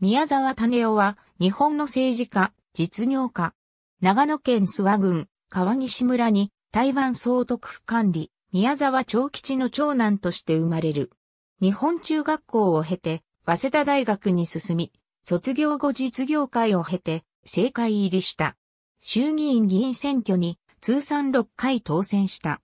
宮沢種夫は、日本の政治家、実業家。長野県諏訪郡、川西村に、台湾総督府管理、宮沢長吉の長男として生まれる。日本中学校を経て、早稲田大学に進み、卒業後実業界を経て、政界入りした。衆議院議員選挙に、通算6回当選した。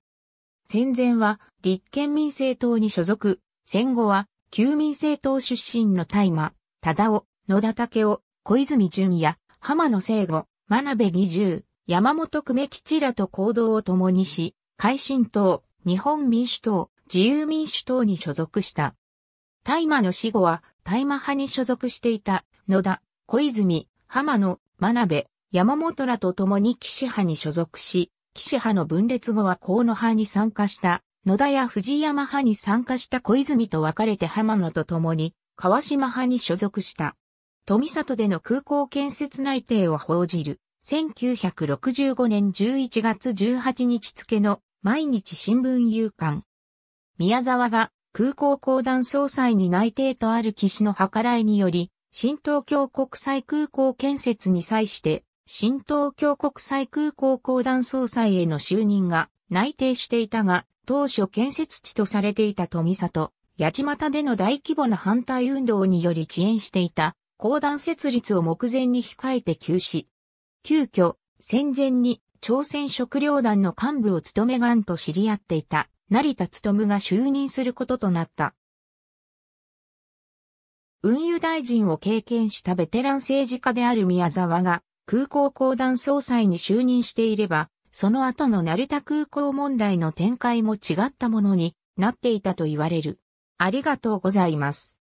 戦前は、立憲民政党に所属、戦後は、旧民政党出身の大麻、忠夫、野田武夫、小泉淳也、浜野聖吾、真鍋義十、山本久米吉らと行動を共にし、改新党、日本民主党、自由民主党に所属した。大麻の死後は、大麻派に所属していた、野田、小泉、浜野、真鍋、山本らと共に岸派に所属し、岸派の分裂後は河野派に参加した、野田や藤山派に参加した小泉と別れて浜野と共に、川島派に所属した。富里での空港建設内定を報じる、1965年11月18日付の毎日新聞夕刊。宮沢が空港公団総裁に内定とある岸の計らいにより、新東京国際空港建設に際して、新東京国際空港公団総裁への就任が内定していたが、当初建設地とされていた富里、八街での大規模な反対運動により遅延していた、公団設立を目前に控えて休止。急遽、戦前に朝鮮食糧団の幹部を務めがんと知り合っていた、成田務が就任することとなった。運輸大臣を経験したベテラン政治家である宮沢が空港公団総裁に就任していれば、その後の成田空港問題の展開も違ったものになっていたと言われる。ありがとうございます。